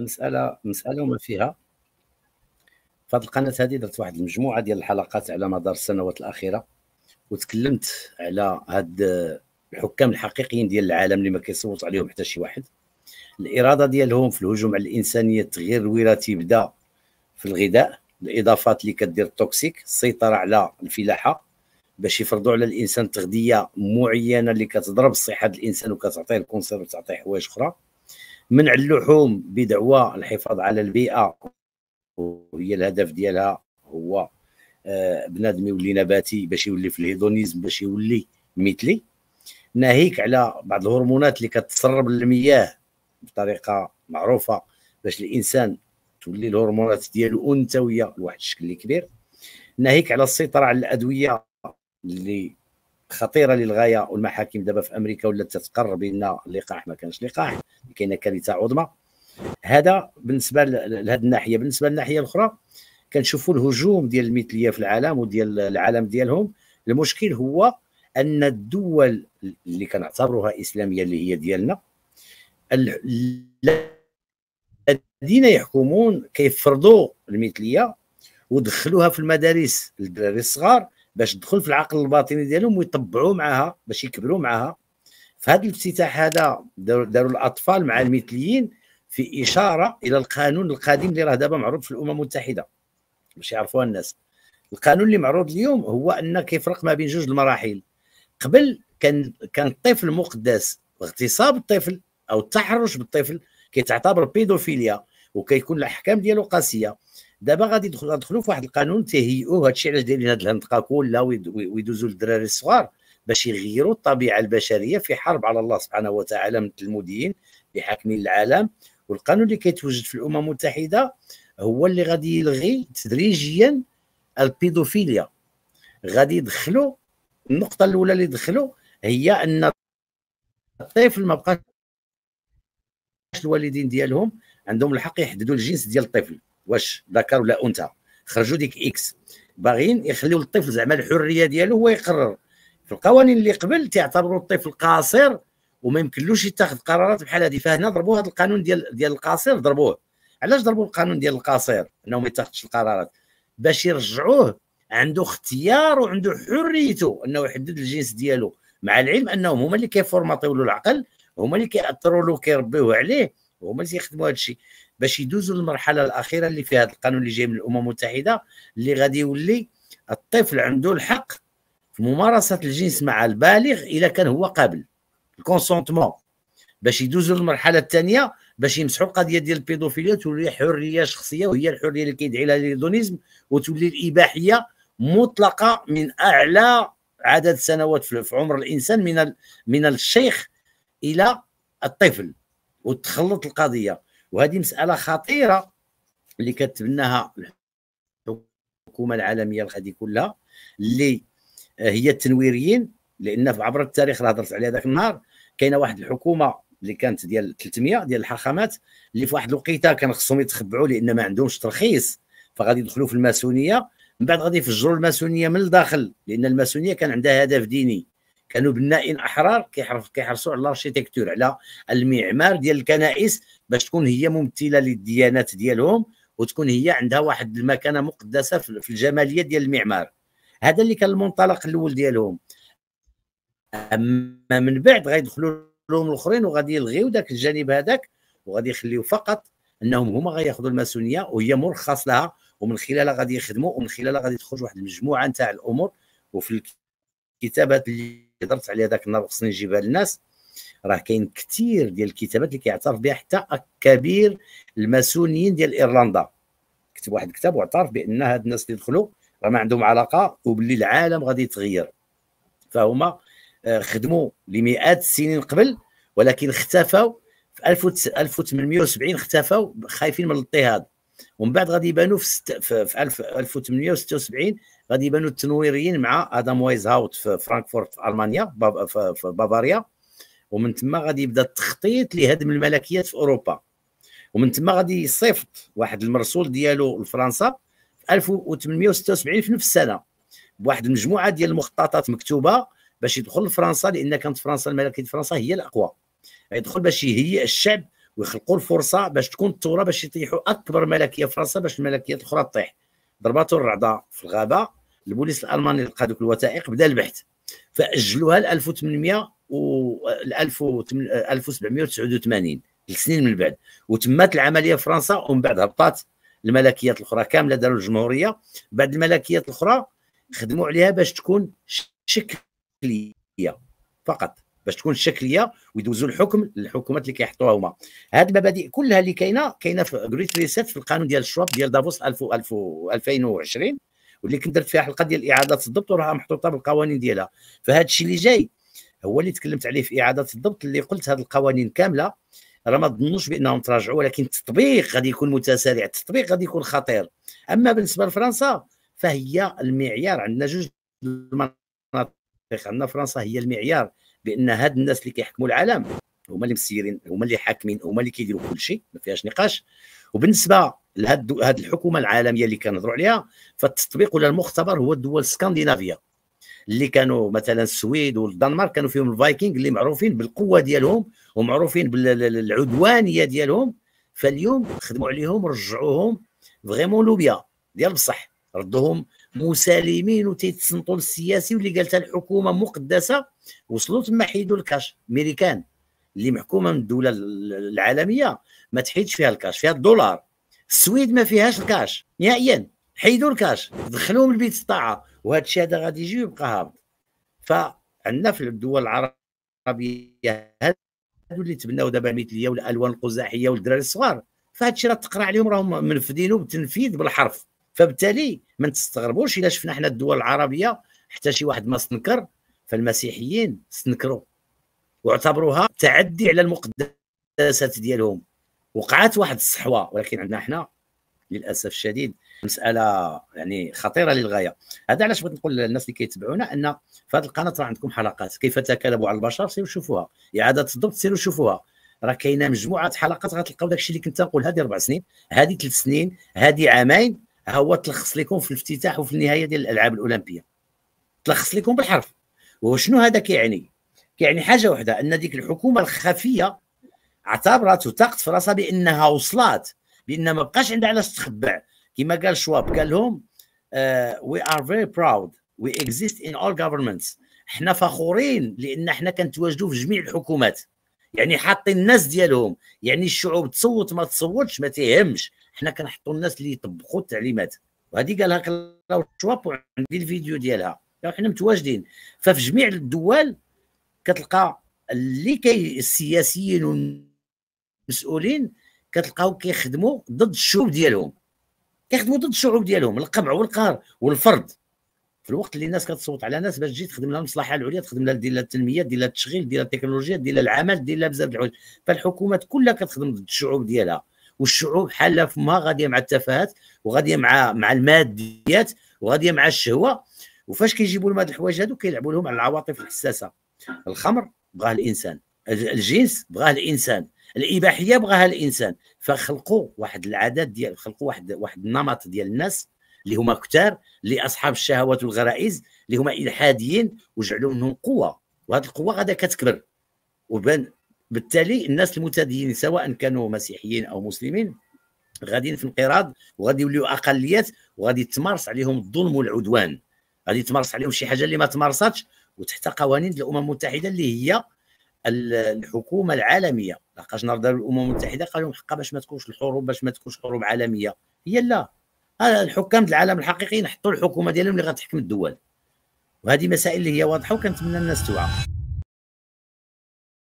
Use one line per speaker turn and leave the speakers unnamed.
مساله مساله وما فيها فهاد القناه هذه درت واحد المجموعه ديال الحلقات على مدار السنوات الاخيره وتكلمت على هاد الحكام الحقيقيين ديال العالم اللي ما كيصوت عليهم حتى شي واحد الاراده ديالهم في الهجوم على الانسانيه التغيير الوراثي بدا في الغذاء الاضافات اللي كدير التوكسيك السيطره على الفلاحه باش يفرضوا على الانسان تغذيه معينه اللي كتضرب صحه الانسان وكتعطيه الكونسير وتعطيه حوايج اخرى منع اللحوم بدعوى الحفاظ على البيئه وهي الهدف ديالها هو آه، بنادم يولي نباتي باش يولي في الهيدونيزم باش يولي مثلي ناهيك على بعض الهرمونات اللي كتسرب المياه بطريقه معروفه باش الانسان تولي الهرمونات ديالو انثويه لواحد الشكل كبير ناهيك على السيطره على الادويه اللي خطيره للغايه والمحاكم دابا في امريكا ولات تتقرر بان اللقاح ما كانش لقاح كاينه كارثه عظمى هذا بالنسبه لهذه الناحيه بالنسبه للناحيه الاخرى كنشوفوا الهجوم ديال المثليه في العالم وديال العالم ديالهم المشكل هو ان الدول اللي كنعتبروها اسلاميه اللي هي ديالنا الذين يحكمون كيفرضوا المثليه ودخلوها في المدارس للدراري الصغار باش تدخل في العقل الباطني ديالهم ويطبعوا معاها باش يكبروا معاها في هذا الافتتاح هذا داروا الاطفال مع المثليين في اشاره الى القانون القديم اللي راه دابا معروض في الامم المتحده باش يعرفوها الناس القانون اللي معروض اليوم هو ان كيفرق ما بين جوج المراحل قبل كان كان الطفل مقدس اغتصاب الطفل او التحرش بالطفل كيتعتبر بيدوفيليا وكيكون الاحكام ديالو قاسيه دابا غادي ندخلوا في واحد القانون تهيئوه هادشي علاش دايرين هاد الهندقه كلها ويدوزوا للدراري الصغار باش يغيروا الطبيعه البشريه في حرب على الله سبحانه وتعالى التلموديين المدين حاكمين العالم والقانون اللي كيتوجد في الامم المتحده هو اللي غادي يلغي تدريجيا البيدوفيليا غادي يدخلوا النقطه الاولى اللي دخلوا هي ان الطفل ما بقاش الوالدين ديالهم عندهم الحق يحددوا الجنس ديال الطفل واش ذكر ولا انثى خرجوا ديك اكس باغيين يخليوا الطفل زعما الحريه ديالو هو يقرر في القوانين اللي قبل تعتبروا الطفل قاصر وما يمكنلوش يتخذ قرارات بحال هذه فهنا ضربوا هذا القانون ديال ديال القاصر ضربوه علاش ضربوا القانون ديال القاصر انه ما يتخذش القرارات باش يرجعوه عنده اختيار وعنده حريته انه يحدد الجنس ديالو مع العلم انهم هما اللي كيفورماطيو له العقل هما اللي كيأثروا له كيربيوه عليه هما اللي يخدموا هذا الشيء باش يدوزوا للمرحله الاخيره اللي فيها هذا القانون اللي جاي من الامم المتحده اللي غادي يولي الطفل عنده الحق في ممارسه الجنس مع البالغ الا كان هو قابل الكونسونتمون باش يدوزوا للمرحله الثانيه باش يمسحوا القضيه ديال البيدوفيليا تولي حريه شخصيه وهي الحريه اللي كيدعي لها الهيدونيزم وتولي الاباحيه مطلقه من اعلى عدد سنوات في عمر الانسان من من الشيخ الى الطفل وتخلط القضيه وهذه مساله خطيره اللي كتبناها الحكومه العالميه الغادي كلها اللي هي التنويريين لان عبر التاريخ اللي هضرت عليها ذاك النهار كاينه واحد الحكومه اللي كانت ديال 300 ديال الحاخامات اللي في واحد الوقيته كان خصهم يتخبعوا لان ما عندهمش ترخيص فغادي يدخلوا في الماسونيه من بعد غادي يفجروا الماسونيه من الداخل لان الماسونيه كان عندها هدف ديني كانوا بنائين احرار كيحرصوا على الاركيتكتور على المعمار ديال الكنائس باش تكون هي ممثله للديانات ديالهم وتكون هي عندها واحد المكانه مقدسه في الجماليه ديال المعمار هذا اللي كان المنطلق الاول ديالهم اما من بعد غيدخلوا لهم الاخرين وغادي يلغيو ذاك الجانب هذاك وغادي يخليو فقط انهم هما غياخذوا الماسونيه وهي مرخص لها ومن خلالها غادي يخدموا ومن خلالها غادي تخرج واحد المجموعه نتاع الامور وفي الكتابات اللي هضرت عليها ذاك النهار خصني نجيبها للناس راه كاين كثير ديال الكتابات اللي كيعترف بها حتى كبير الماسونيين ديال ايرلندا كتب واحد الكتاب واعترف بان هاد الناس اللي دخلوا راه ما عندهم علاقه وباللي العالم غادي يتغير فهما آه، خدموا لمئات السنين قبل ولكن اختفوا في 1870 اختفوا خايفين من الاضطهاد ومن بعد غادي يبانوا في, ست... في, 1876 غادي يبانوا التنويريين مع ادم وايز هاوت في فرانكفورت في المانيا في... في بافاريا ومن ثم غادي يبدا التخطيط لهدم الملكيات في اوروبا ومن ثم غادي يصيفط واحد المرسول ديالو لفرنسا في 1876 في نفس السنه بواحد المجموعه ديال المخططات مكتوبه باش يدخل لفرنسا لان كانت فرنسا الملكيه فرنسا هي الاقوى يدخل باش يهيئ الشعب ويخلقوا الفرصه باش تكون الثوره باش يطيحوا اكبر ملكيه في فرنسا باش الملكيات الاخرى تطيح ضرباتو الرعده في الغابه البوليس الالماني لقى ذوك الوثائق بدا البحث فاجلوها ل 1800 و 1789 لسنين من بعد وتمت العمليه في فرنسا ومن بعد هبطات الملكيات الاخرى كامله داروا الجمهوريه بعد الملكيات الاخرى خدموا عليها باش تكون شكليه فقط باش تكون الشكليه ويدوزوا الحكم للحكومات اللي كيحطوها هما هاد المبادئ كلها اللي كاينه كاينه في جريت ريسيت في القانون ديال الشواب ديال دافوس 2020 واللي كنت درت فيها حلقه ديال اعاده الضبط وراها محطوطه بالقوانين ديالها فهاد الشيء اللي جاي هو اللي تكلمت عليه في اعاده الضبط اللي قلت هاد القوانين كامله راه ما ظنوش بانهم تراجعوا ولكن التطبيق غادي يكون متسارع التطبيق غادي يكون خطير اما بالنسبه لفرنسا فهي المعيار عندنا جوج المناطق عندنا فرنسا هي المعيار بان هاد الناس اللي كيحكموا العالم هما اللي مسيرين هما اللي حاكمين هما اللي كيديروا كل شيء ما فيهاش نقاش وبالنسبه لهاد هاد الحكومه العالميه اللي كنهضروا عليها فالتطبيق ولا المختبر هو الدول الاسكندنافيه اللي كانوا مثلا السويد والدنمارك كانوا فيهم الفايكينغ اللي معروفين بالقوه ديالهم ومعروفين بالعدوانيه ديالهم فاليوم خدموا عليهم رجعوهم فغيمون لوبيا ديال بصح ردوهم مسالمين وتيتسنطوا للسياسي واللي قالتها الحكومه مقدسه وصلوا تما حيدوا الكاش ميريكان اللي محكومه من الدوله العالميه ما تحيدش فيها الكاش فيها الدولار السويد ما فيهاش الكاش نهائيا حيدوا الكاش دخلوهم البيت الطاعه وهذا الشيء هذا غادي يجي ويبقى هابط فعندنا في الدول العربيه هادو اللي تبناو دابا المثليه والالوان القزاحيه والدراري الصغار فهاد الشيء راه تقرا عليهم راهم منفذينو بالتنفيذ بالحرف فبالتالي ما تستغربوش الا شفنا حنا الدول العربيه حتى شي واحد ما استنكر فالمسيحيين استنكروا واعتبروها تعدي على المقدسات ديالهم وقعت واحد الصحوه ولكن عندنا احنا للاسف الشديد مساله يعني خطيره للغايه هذا علاش بغيت نقول للناس اللي كيتبعونا ان في هذه القناه راه عندكم حلقات كيف تكالبوا على البشر سيروا شوفوها اعاده الضبط سيروا شوفوها راه كاينه مجموعه حلقات غتلقاو داكشي اللي كنت نقول هذه اربع سنين هذه ثلاث سنين هذه عامين ها هو تلخص لكم في الافتتاح وفي النهايه ديال الالعاب الاولمبيه تلخص لكم بالحرف وشنو هذا كيعني؟ كيعني حاجه واحده ان ديك الحكومه الخفيه اعتبرت وتقت في راسها بانها وصلت بان ما بقاش عندها علاش تخبع كما قال شواب قال لهم وي ار فيري براود وي اكزيست ان اول governments حنا فخورين لان حنا كنتواجدوا في جميع الحكومات يعني حاطين الناس ديالهم يعني الشعوب تصوت ما تصوتش ما تيهمش حنا كنحطوا الناس اللي يطبقوا التعليمات وهذه قالها شواب وعندي الفيديو ديالها يعني حنا متواجدين ففي جميع الدول كتلقى اللي كي السياسيين والمسؤولين كتلقاو كيخدموا ضد الشعوب ديالهم كيخدموا ضد الشعوب ديالهم القمع والقهر والفرض في الوقت اللي الناس كتصوت على ناس باش تجي تخدم لها المصلحه العليا تخدم لها ديال التنميه ديال التشغيل ديال التكنولوجيا ديال العمل ديال بزاف الحوايج فالحكومات كلها كتخدم ضد الشعوب ديالها والشعوب حاله فمها غاديه مع التفاهات وغاديه مع مع الماديات وغاديه مع الشهوه وفاش كيجيبوا لهم هاد الحوايج هادو كيلعبوا لهم على العواطف الحساسه الخمر بغاه الانسان الجنس بغاه الانسان الاباحيه بغاها الانسان فخلقوا واحد العادات ديال خلقوا واحد واحد النمط ديال الناس اللي هما كثار اللي اصحاب الشهوات والغرائز اللي هما الحاديين وجعلوا منهم قوه وهذه القوه غادا كتكبر وبان بالتالي الناس المتدينين سواء كانوا مسيحيين او مسلمين غاديين في انقراض وغادي يوليو اقليات وغادي تمارس عليهم الظلم والعدوان غادي تمارس عليهم شي حاجه اللي ما تمارساتش وتحت قوانين الامم المتحده اللي هي الحكومه العالميه لحقاش نهار داروا الامم المتحده لهم حقا باش ما تكونش الحروب باش ما تكونش حروب عالميه هي لا آه، الحكام العالم الحقيقيين حطوا الحكومه ديالهم اللي غتحكم الدول وهذه مسائل اللي هي واضحه وكنتمنى الناس توعى